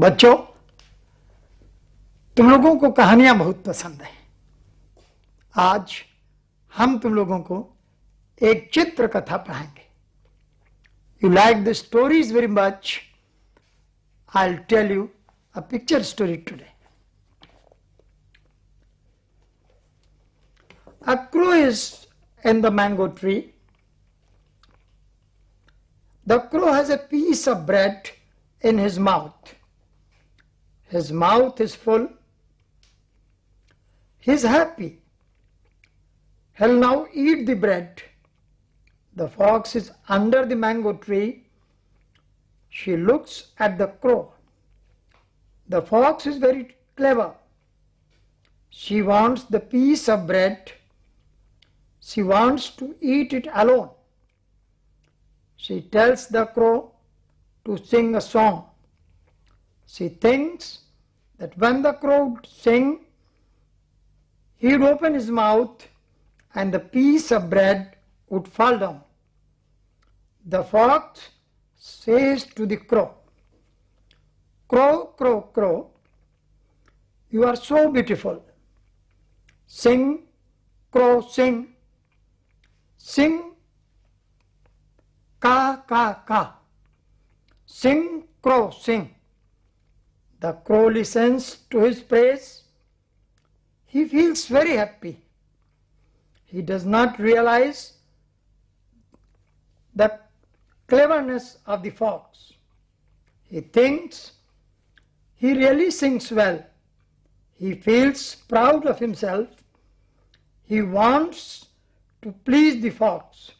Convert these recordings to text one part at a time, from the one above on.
बच्चों तुम लोगों को कहानियां बहुत पसंद है आज हम तुम लोगों को एक चित्र कथा पढ़ाएंगे you like the stories very much I tell you a picture story today a crow is in the mango tree the crow has a piece of bread in his mouth His mouth is full. He's happy. He'll now eat the bread. The fox is under the mango tree. She looks at the crow. The fox is very clever. She wants the piece of bread. She wants to eat it alone. She tells the crow to sing a song. She thinks that when the crow would sing, he would open his mouth and the piece of bread would fall down. The fox says to the crow, Crow, crow, crow, you are so beautiful. Sing, crow, sing. Sing, ka, ka, ka. Sing, crow, sing. The crow listens to his praise. He feels very happy. He does not realize the cleverness of the fox. He thinks he really sings well. He feels proud of himself. He wants to please the fox.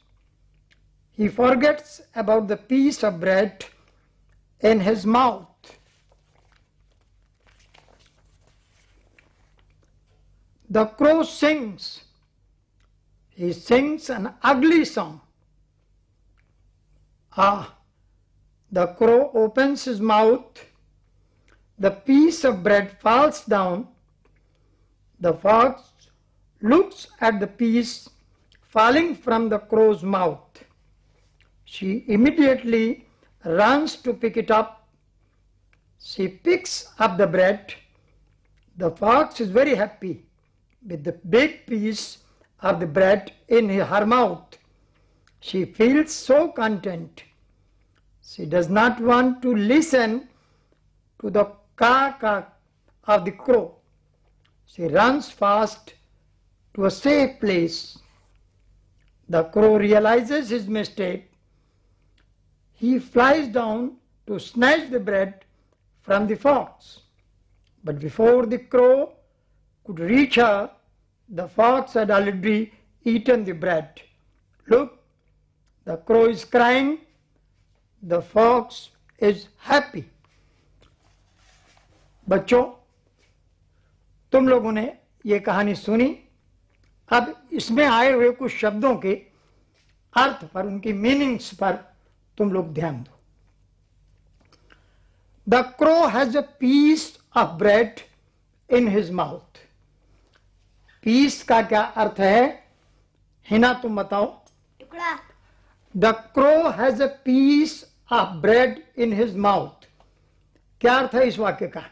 He forgets about the piece of bread in his mouth. The crow sings. He sings an ugly song. Ah, the crow opens his mouth. The piece of bread falls down. The fox looks at the piece falling from the crow's mouth. She immediately runs to pick it up. She picks up the bread. The fox is very happy with the big piece of the bread in her mouth. She feels so content. She does not want to listen to the ka ka of the crow. She runs fast to a safe place. The crow realizes his mistake. He flies down to snatch the bread from the fox. But before the crow could reach her, the fox had already eaten the bread. Look, the crow is crying, the fox is happy. बच्चों तुम लोगों ने ये कहानी सुनी अब इसमें आए हुए कुछ शब्दों के अर्थ पर उनकी मीनिंग्स पर तुम लोग ध्यान दो the crow has a piece of bread in his mouth piece का क्या अर्थ है हिना तुम बताओ टुकड़ा the crow has a piece of bread in his mouth क्या अर्थ है इस वाक्य का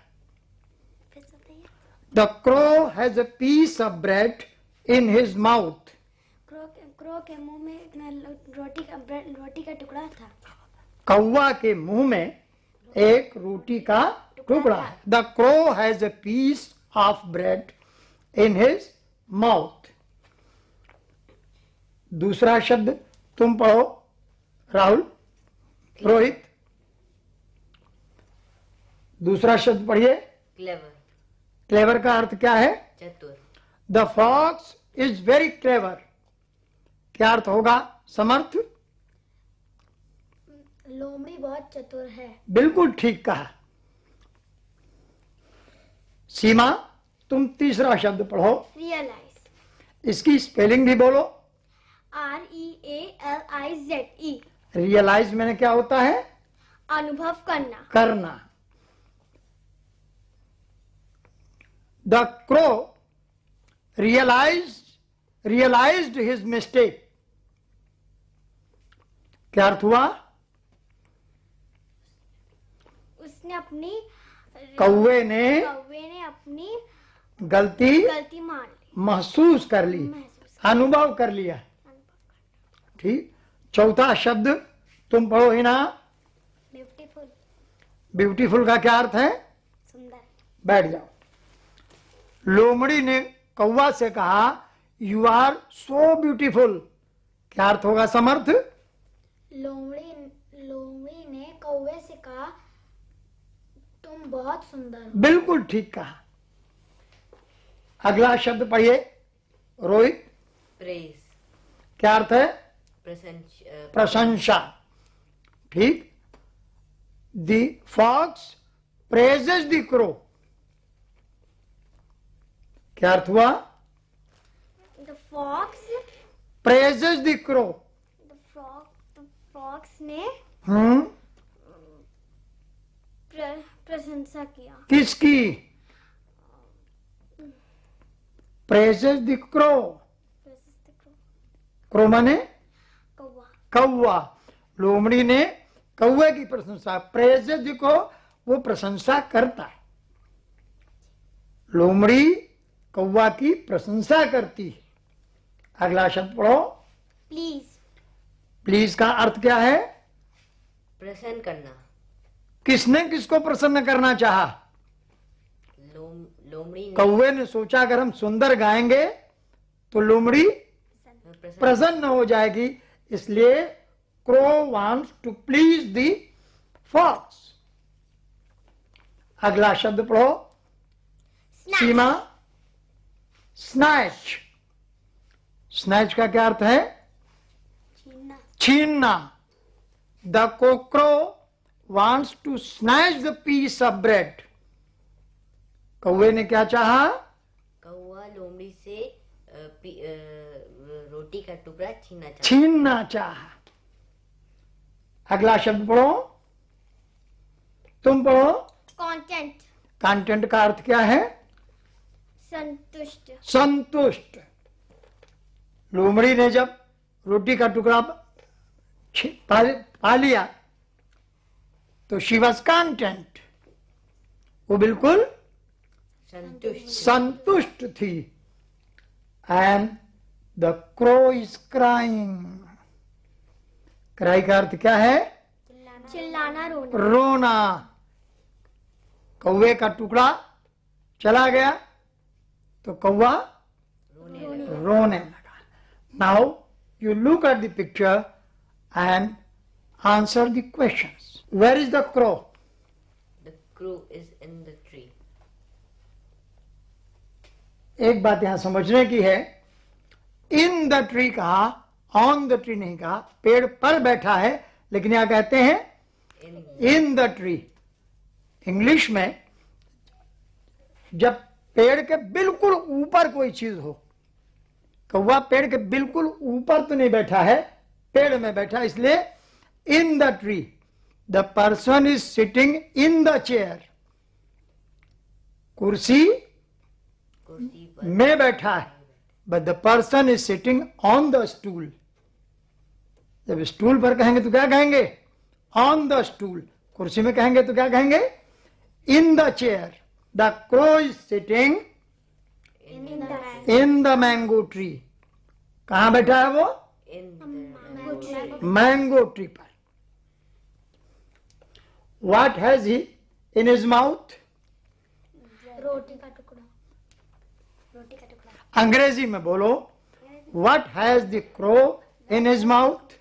the crow has a piece of bread in his mouth crow के मुंह में रोटी का ब्रेड रोटी का टुकड़ा था कौवा के मुंह में एक रोटी का टुकड़ा है the crow has a piece of bread in his mouth दूसरा शब्द तुम पढ़ो राहुल रोहित दूसरा शब्द पढ़िए क्लेवर क्लेवर का अर्थ क्या है चतुर the fox is very clever क्या अर्थ होगा समर्थ लोमड़ी बहुत चतुर है बिल्कुल ठीक कहा सीमा तुम तीसरा शब्द पढ़ो रियलाइज इसकी स्पेलिंग भी बोलो R E A L I Z E realize मैंने क्या होता है अनुभव करना करना the crow realize realize his mistake क्या अर्थ हुआ उसने अपनी कौवे ने कौवे ने अपनी गलती गलती मान महसूस कर ली अनुभव कर लिया ठीक चौथा शब्द तुम पढ़ो हिना ब्यूटीफुल ब्यूटीफुल का क्या अर्थ है सुंदर बैठ जाओ लोमड़ी ने कौवा से कहा यू आर सो ब्यूटीफुल क्या अर्थ होगा समर्थ लोमड़ी लोमड़ी ने कौवे से कहा तुम बहुत सुंदर बिल्कुल ठीक कहा अगला शब्द पढ़िए रोहित प्रेस क्या अर्थ है प्रशंसा ठीक the fox praises the crow क्या अर्थ हुआ the fox praises the crow fox ने हम्म प्रशंसा किया किसकी प्रेसेस the क्रो क्रो माने कौआ लोमड़ी ने कौए की प्रशंसा प्रेस को वो प्रशंसा करता है लोमड़ी कौआ की प्रशंसा करती है अगला शब्द पढ़ो प्लीज प्लीज का अर्थ क्या है प्रसन्न करना किसने किसको प्रसन्न करना चाहा कौए ने सोचा अगर हम सुंदर गाएंगे तो लोमड़ी प्रसन्न हो जाएगी इसलिए crow wants to please the fox अगला शब्द पढ़ो सीमा स्नैच स्नैच का क्या अर्थ है छीनना the crow wants to snatch the piece of bread कौए ने क्या चाहा कौआ लोमड़ी से रोटी का टुकड़ा छीनना चाहा छीनना चाहा अगला शब्द पढ़ो तुम पढ़ो कंटेंट कंटेंट का अर्थ क्या है संतुष्ट संतुष्ट लोमड़ी ने जब रोटी का टुकड़ा पा लिया तो शी वॉज कॉन्टेंट वो बिल्कुल संतुष्ट संतुष्ट थी and the crow is crying cry का अर्थ क्या है चिल्लाना रोना रोना कौवे का टुकड़ा चला गया तो कौवा रोने, रोने लगा now you look at the picture and answer the questions where is the crow the crow is in the tree एक बात यहां समझने की है इन द ट्री कहा ऑन द ट्री नहीं कहा पेड़ पर बैठा है लेकिन यहां कहते हैं इन द ट्री इंग्लिश में जब पेड़ के बिल्कुल ऊपर कोई चीज हो कौवा पेड़ के बिल्कुल ऊपर तो नहीं बैठा है पेड़ में बैठा इसलिए in the tree the person is sitting in the chair कुर्सी मैं बैठा है but the person is sitting on the stool जब स्टूल पर कहेंगे तो क्या कहेंगे ऑन द स्टूल कुर्सी में कहेंगे तो क्या कहेंगे in the chair the crow is sitting in the mango tree कहा बैठा है वो मैंगो ट्री पर what has he in his mouth रोटी अंग्रेजी में बोलो what has the crow in mouth?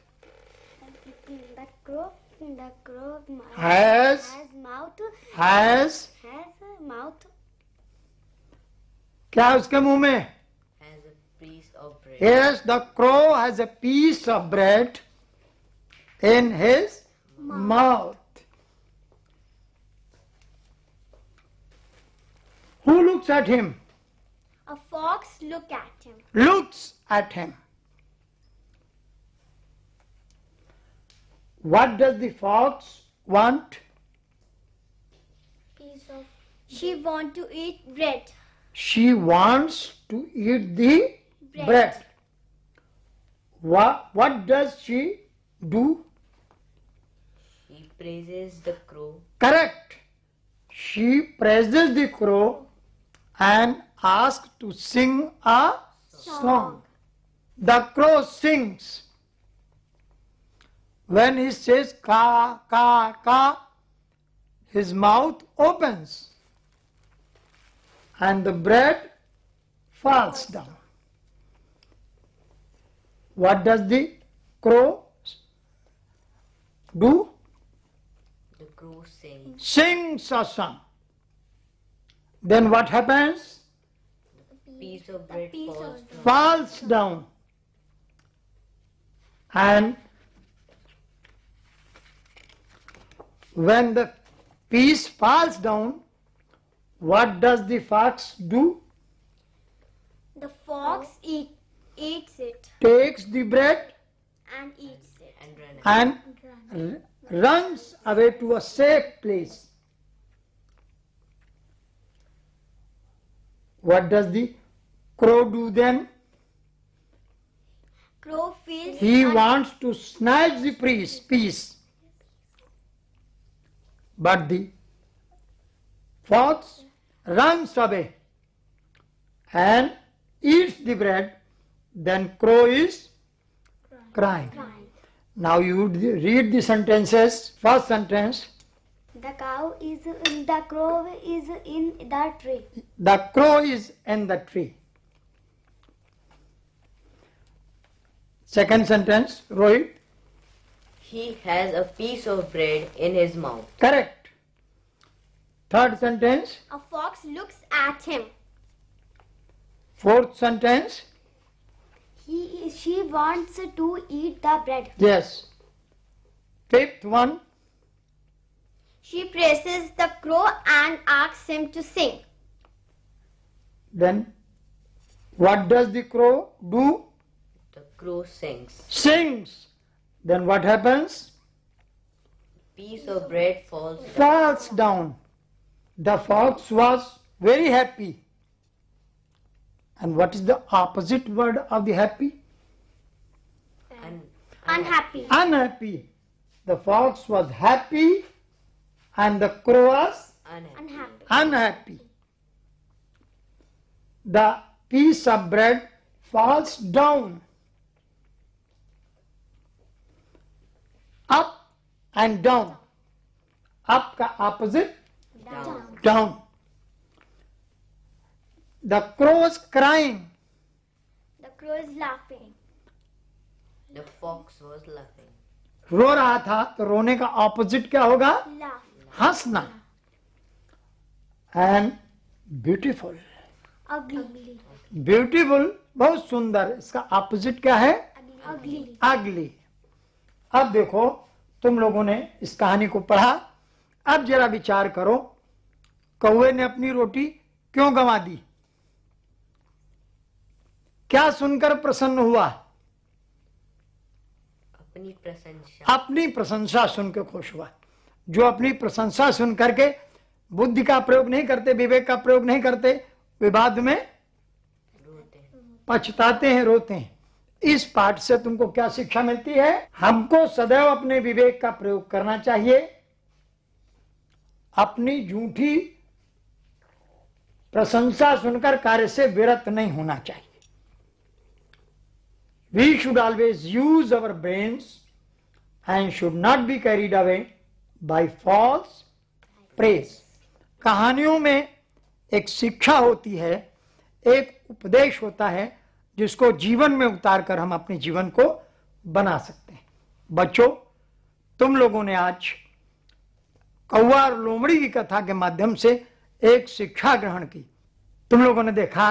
Mouth has has mouth क्या उसके मुंह में Yes, the crow has a piece of bread in his mouth. mouth. Who looks at him? A fox look at him. Looks at him. What does the fox want? Piece of She want to eat bread. She wants to eat the bread. bread. What, what does she do? She praises the crow. Correct. She praises the crow and asked to sing a song. The crow sings. When he says ka, ka, ka, his mouth opens and the bread falls down. What does the crow do? The crow sings. Sings a song. Then what happens? piece of bread piece falls, of down. falls down and when the piece falls down what does the fox do the fox eat, eats it takes the bread and eats it and, and runs away to a safe place what does the Crow do then? Crow feels he wants to snatch the piece, piece. But the fox runs away and eats the bread. Then crow is crying. crying. Now you read the sentences. First sentence. The cow is in the crow is in the tree. The crow is in the tree. Second sentence, Rohit. He has a piece of bread in his mouth. Correct. Third sentence. A fox looks at him. Fourth sentence. He, she wants to eat the bread. Yes. Fifth one. She praises the crow and asks him to sing. Then, what does the crow do? Crow sings. Sings. Then what happens? Piece of bread falls down. Falls down. The fox was very happy. And what is the opposite word of the happy? Un unhappy. Unhappy. The fox was happy and the crow was unhappy. unhappy. unhappy. The piece of bread falls down and down up का opposite down the crow's crying the crow's laughing the fox was laughing रो रहा था तो रोने का opposite क्या होगा हंसना एंड ब्यूटीफुल अगली ब्यूटीफुल बहुत सुंदर इसका ऑपोजिट क्या है अगली अगली अब देखो तुम लोगों ने इस कहानी को पढ़ा अब जरा विचार करो कौए ने अपनी रोटी क्यों गंवा दी क्या सुनकर प्रसन्न हुआ अपनी प्रशंसा अपनी प्रशंसा सुनकर खुश हुआ जो अपनी प्रशंसा सुन करके बुद्धि का प्रयोग नहीं करते विवेक का प्रयोग नहीं करते विवाद में पछताते हैं रोते हैं इस पाठ से तुमको क्या शिक्षा मिलती है हमको सदैव अपने विवेक का प्रयोग करना चाहिए अपनी झूठी प्रशंसा सुनकर कार्य से विरत नहीं होना चाहिए we should always use our brains and should not be carried away by false praise कहानियों में एक शिक्षा होती है एक उपदेश होता है जिसको जीवन में उतार कर हम अपने जीवन को बना सकते हैं बच्चों तुम लोगों ने आज कौआ और लोमड़ी की कथा के माध्यम से एक शिक्षा ग्रहण की तुम लोगों ने देखा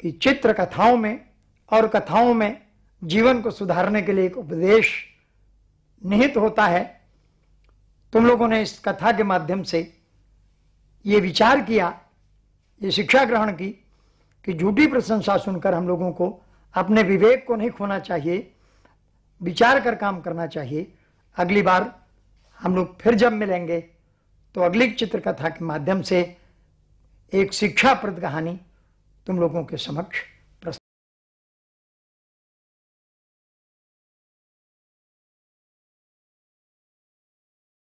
कि चित्र कथाओं में और कथाओं में जीवन को सुधारने के लिए एक उपदेश निहित होता है तुम लोगों ने इस कथा के माध्यम से ये विचार किया ये शिक्षा ग्रहण की कि झूठी प्रशंसा सुनकर हम लोगों को अपने विवेक को नहीं खोना चाहिए विचार कर काम करना चाहिए अगली बार हम लोग फिर जब मिलेंगे तो अगली चित्रकथा के माध्यम से एक शिक्षाप्रद कहानी तुम लोगों के समक्ष